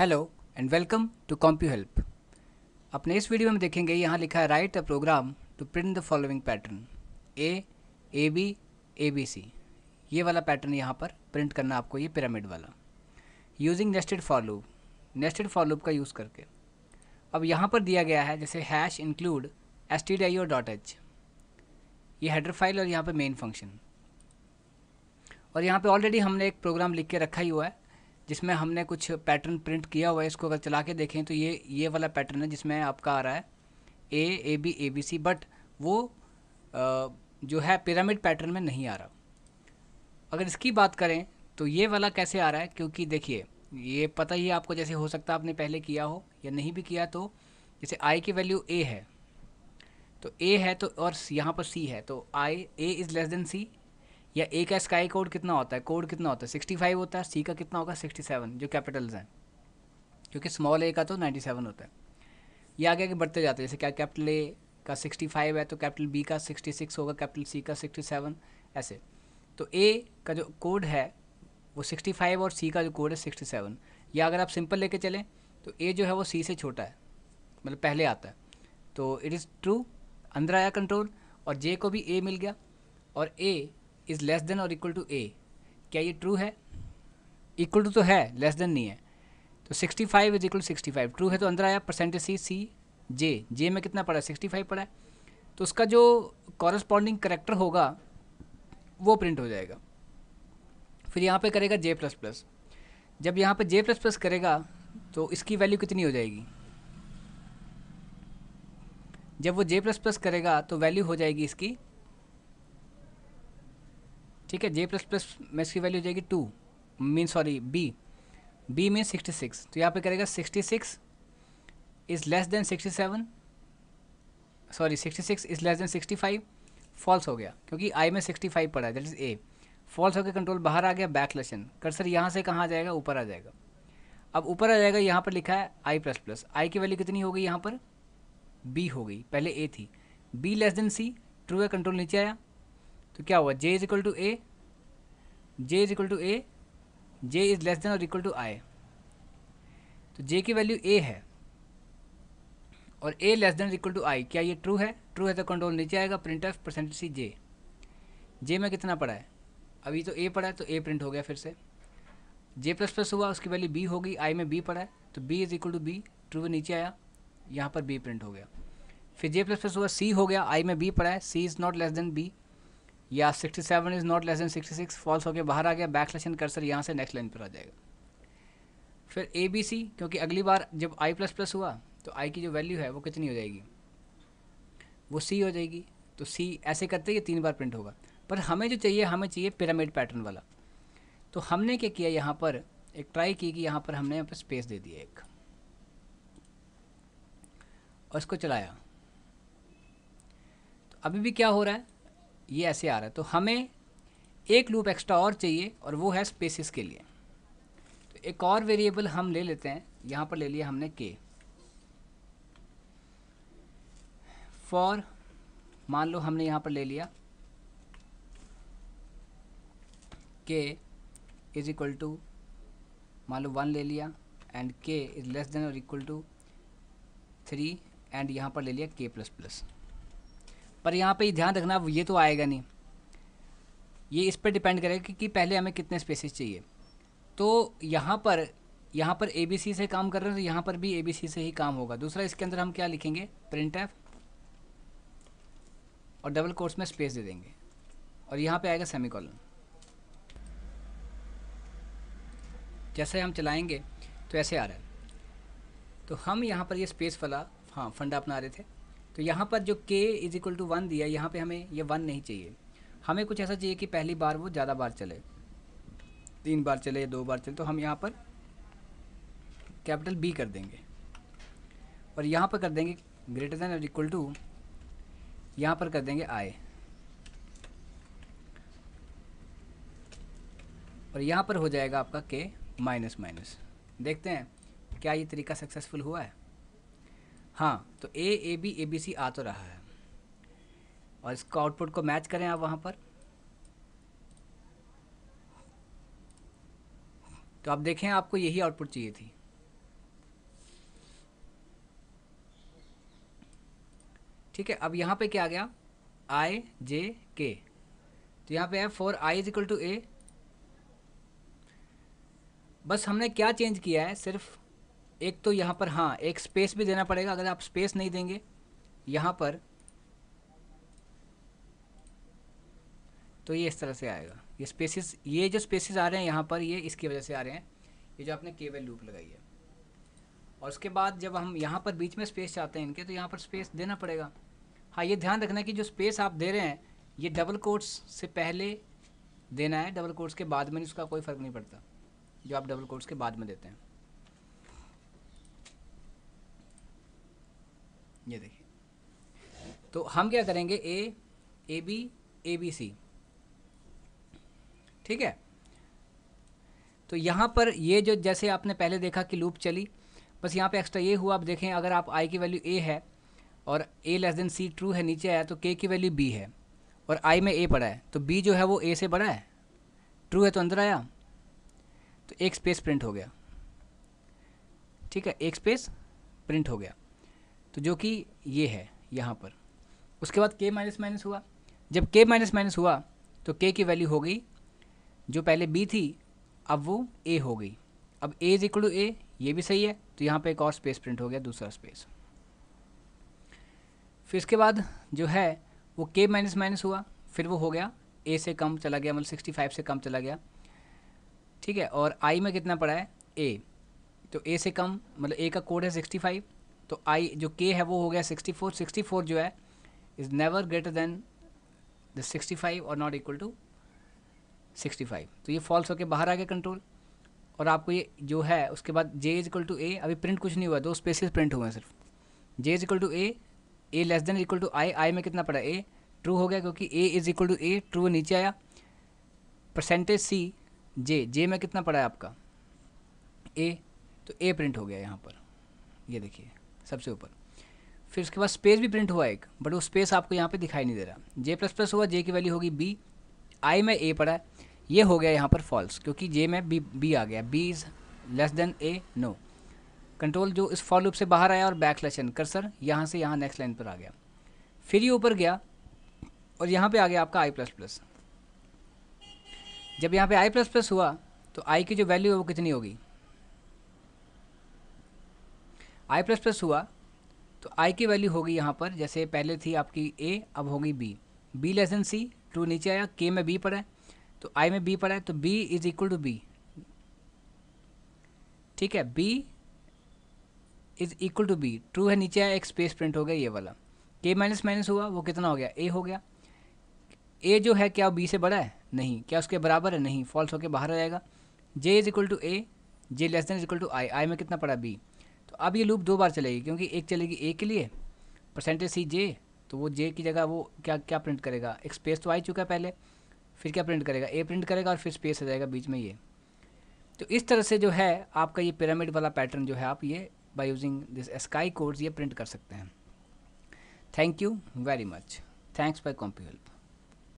hello and welcome to Compu Help अपने इस video में देखेंगे यहाँ लिखा है write a program to print the following pattern A A B A B C ये वाला पैटर्न यहाँ पर प्रिंट करना आपको ये पिरामिड वाला using nested for nested for का यूज़ करके अब यहाँ पर दिया गया है जैसे hash include S T D और डॉट एच ये हेडर फाइल और यहाँ पर मेन फंक्शन और यहाँ पर ऑलरेडी हमने एक प्रोग्राम लिख के रखा ही हुआ है जिसमें हमने कुछ पैटर्न प्रिंट किया हुआ है इसको अगर चला के देखें तो ये ये वाला पैटर्न है जिसमें आपका आ रहा है A A B A B C but वो आ, जो है पिरामिड पैटर्न में नहीं आ रहा अगर इसकी बात करें तो ये वाला कैसे आ रहा है क्योंकि देखिए ये पता ही आपको जैसे हो सकता है आपने पहले किया हो या नहीं भी किया तो जैसे आई की वैल्यू ए है तो ए है तो और यहाँ पर सी है तो I A is less than C या ए का स्काई कोड कितना होता है कोड कितना होता है सिक्सटी फाइव होता है सी का कितना होगा सिक्सटी सेवन जो कैपिटल्स हैं क्योंकि स्मॉल ए का तो नाइन्टी सेवन होता है ये आगे आगे बढ़ते जाते हैं जैसे क्या कैपिटल ए का सिक्सटी फाइव है तो कैपिटल बी का सिक्सटी सिक्स होगा कैपिटल सी का सिक्सटी सेवन ऐसे तो ए का जो कोड है वो सिक्सटी फाइव और सी का जो कोड है सिक्सटी सेवन या अगर आप सिंपल लेके चलें तो ए जो है वो सी से छोटा है मतलब पहले आता है तो इट इज़ ट्रू अंदर आया कंट्रोल और जे को भी ए मिल गया और ए इज़ लेस देन और इक्वल टू ए क्या ये ट्रू है इक्वल टू तो है लेस देन नहीं है तो 65 five is equal sixty five true है तो अंदर आया परसेंटेज सी सी जे जे में कितना पड़ा है सिक्सटी फाइव पड़ा है तो उसका जो कॉरस्पॉन्डिंग करेक्टर होगा वो प्रिंट हो जाएगा फिर यहाँ पे करेगा जे प्लस प्लस जब यहाँ पे जे प्लस प्लस करेगा तो इसकी वैल्यू कितनी हो जाएगी जब वो जे प्लस प्लस करेगा तो वैल्यू हो जाएगी इसकी ठीक है जे प्लस प्लस में इसकी वैल्यू हो जाएगी to mean sorry B B mean sixty six तो यहाँ पे करेगा sixty six is less than sixty seven sorry sixty six is less than sixty five false हो गया क्योंकि आई में सिक्सटी फाइव पड़ा है दैट इज़ ए फॉल्स होकर कंट्रोल बाहर आ गया बैक बैकलेशन कर्सर यहाँ से कहाँ आ जाएगा ऊपर आ जाएगा अब ऊपर आ जाएगा यहाँ पर लिखा है आई प्लस प्लस आई की वैल्यू कितनी हो गई यहाँ पर बी हो गई पहले ए थी B less than C true है कंट्रोल नीचे आया तो क्या हुआ J is equal to A J is equal to A J is less than और इक्वल टू आई तो जे की वैल्यू ए है और A less than equal to I क्या ये ट्रू है ट्रू है तो कंट्रोल नीचे आएगा printf percentage C J J में कितना पड़ा है अभी तो ए पड़ा है तो ए प्रिंट हो गया फिर से जे प्लस प्लस हुआ उसकी वैल्यू बी होगी आई में बी पड़ा है तो B is equal to B true नीचे आया यहाँ पर बी प्रिंट हो गया फिर जे प्लस प्लस हुआ सी हो गया आई में बी पड़ा है C is not less than B या 67 is not less than 66 false होकर बाहर आ गया बैकलैश कर कर्सर यहाँ से नेक्स्ट लाइन पर आ जाएगा फिर ए बी सी क्योंकि अगली बार जब आई प्लस प्लस हुआ तो आई की जो वैल्यू है वो कितनी हो जाएगी वो सी हो जाएगी तो सी ऐसे करते ये तीन बार प्रिंट होगा पर हमें जो चाहिए हमें चाहिए पिरामिड पैटर्न वाला तो हमने क्या किया यहाँ पर एक ट्राई की कि यहाँ पर हमने यहाँ पर स्पेस दे दिया एक और इसको चलाया तो अभी भी क्या हो रहा है ये ऐसे आ रहा है तो हमें एक लूप एक्स्ट्रा और चाहिए और वो है स्पेसिस के लिए तो एक और वेरिएबल हम ले लेते हैं यहाँ पर ले लिया हमने के फॉर मान लो हमने यहाँ पर ले लिया के इज इक्वल टू मान लो वन ले लिया and K is less than और इक्वल टू थ्री एंड यहाँ पर ले लिया के प्लस प्लस पर यहाँ पे ध्यान रखना ये तो आएगा नहीं ये इस पर डिपेंड करेगा कि, कि पहले हमें कितने स्पेसेस चाहिए तो यहाँ पर यहाँ पर ए बी सी से काम कर रहे हैं तो यहाँ पर भी ए बी सी से ही काम होगा दूसरा इसके अंदर हम क्या लिखेंगे प्रिंट एफ और डबल कोर्स में स्पेस दे देंगे और यहाँ पे आएगा सेमी कॉलम जैसे हम चलाएंगे तो ऐसे आ रहा है तो हम यहाँ पर ये यह स्पेस वाला हाँ फंडा अपना रहे थे तो यहाँ पर जो k is equal to one दिया यहाँ पे हमें ये वन नहीं चाहिए हमें कुछ ऐसा चाहिए कि पहली बार वो ज़्यादा बार चले तीन बार चले दो बार चले तो हम यहाँ पर कैपिटल बी कर देंगे और यहाँ पर कर देंगे ग्रेटर देन और इक्वल टू यहाँ पर कर देंगे i और यहाँ पर हो जाएगा आपका के माइनस माइनस देखते हैं क्या ये तरीका सक्सेसफुल हुआ है हाँ तो ए ए बी ए बी सी आ तो रहा है और इसको आउटपुट को मैच करें आप वहाँ पर तो आप देखें आपको यही आउटपुट चाहिए थी ठीक है अब यहाँ पे क्या आ गया आई जे के तो यहाँ पे है for I is equal to A बस हमने क्या चेंज किया है सिर्फ एक तो यहाँ पर हाँ एक स्पेस भी देना पड़ेगा अगर आप स्पेस नहीं देंगे यहाँ पर तो ये इस तरह से आएगा ये स्पेसिस ये जो स्पेसिस आ रहे हैं यहाँ पर ये इसकी वजह से आ रहे हैं ये जो आपने केवल लूप लगाई है और उसके बाद जब हम यहाँ पर बीच में स्पेस चाहते हैं इनके तो यहाँ पर स्पेस देना पड़ेगा हाँ ये ध्यान रखना कि जो स्पेस आप दे रहे हैं ये डबल कोर्ट्स से पहले देना है डबल कोर्ट्स के बाद में उसका कोई फ़र्क नहीं पड़ता जो आप डबल कोर्ट्स के बाद में देते हैं ये देखिए तो हम क्या करेंगे ए ए बी ए बी सी ठीक है तो यहाँ पर ये जो जैसे आपने पहले देखा कि लूप चली बस यहाँ पे एक्स्ट्रा ये हुआ आप देखें अगर आप आई की वैल्यू ए है और A less than C true है नीचे आया तो के की वैल्यू बी है और आई में ए पड़ा है तो बी जो है वो ए से बड़ा है ट्रू है तो अंदर आया तो एक स्पेस प्रिंट हो गया ठीक है एक स्पेस प्रिंट हो गया तो जो कि ये है यहाँ पर उसके बाद के माइनस माइनस हुआ जब के माइनस माइनस हुआ तो के की वैल्यू हो गई जो पहले बी थी अब वो ए हो गई अब A is equal to A ये भी सही है तो यहाँ पे एक और स्पेस प्रिंट हो गया दूसरा स्पेस फिर इसके बाद जो है वो के माइनस माइनस हुआ फिर वो हो गया ए से कम चला गया मतलब सिक्सटी फाइव से कम चला गया ठीक है और आई में कितना पड़ा है ए तो ए से कम मतलब ए का कोड है सिक्सटी फाइव तो आई जो के है वो हो गया सिक्सटी फोर सिक्सटी फोर जो है is never greater than the sixty five और not equal to sixty five तो ये फॉल्स होकर बाहर आ गया कंट्रोल और आपको ये जो है उसके बाद J is equal to A अभी प्रिंट कुछ नहीं हुआ दो स्पेसिस प्रिंट हुए हैं सिर्फ J is equal to A A less than equal to I I में कितना पड़ा ए ट्रू हो गया क्योंकि A is equal to A true नीचे आया परसेंटेज सी जे जे में कितना पड़ा है आपका ए तो ए प्रिंट हो गया यहाँ पर ये देखिए सबसे ऊपर फिर उसके बाद स्पेस भी प्रिंट हुआ एक बट वो स्पेस आपको यहाँ पे दिखाई नहीं दे रहा जे प्लस प्लस हुआ जे की वैल्यू होगी बी आई में ए पड़ा है ये हो गया यहाँ पर फॉल्स क्योंकि जे में बी बी आ गया B is less than A no control जो इस फॉल लूप से बाहर आया और बैक लेशन एन कर्सर यहाँ से यहाँ नेक्स्ट लाइन पर आ गया फिर ये ऊपर गया और यहाँ पे आ गया आपका आई प्लस प्लस जब यहाँ पे आई प्लस प्लस हुआ तो आई की जो वैल्यू है वो कितनी होगी आई प्लस प्लस हुआ तो आई की वैल्यू होगी यहाँ पर जैसे पहले थी आपकी ए अब होगी B B less than C true नीचे आया के में बी पड़ा है तो आई में बी पड़ा है तो B is equal to B ठीक है B is equal to B true है नीचे आया एक स्पेस प्रिंट हो गया ये वाला के माइनस माइनस हुआ वो कितना हो गया ए हो गया ए जो है क्या बी से बड़ा है नहीं क्या उसके बराबर है नहीं फॉल्स होकर बाहर हो जाएगा J is equal to A J less than is equal to I I में कितना पड़ा बी तो अब ये लूप दो बार चलेगी क्योंकि एक चलेगी ए के लिए परसेंटेज सी जे तो वो जे की जगह वो क्या क्या प्रिंट करेगा एक स्पेस तो आ ही चुका है पहले फिर क्या प्रिंट करेगा ए प्रिंट करेगा और फिर स्पेस आ जाएगा बीच में ये तो इस तरह से जो है आपका ये पिरामिड वाला पैटर्न जो है आप ये by using this ASCII codes ये प्रिंट कर सकते हैं thank you very much thanks for compi help